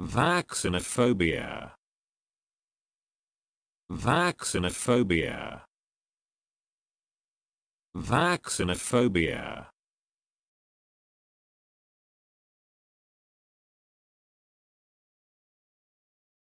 Vaccinophobia. Vaccinophobia. Vaccinophobia.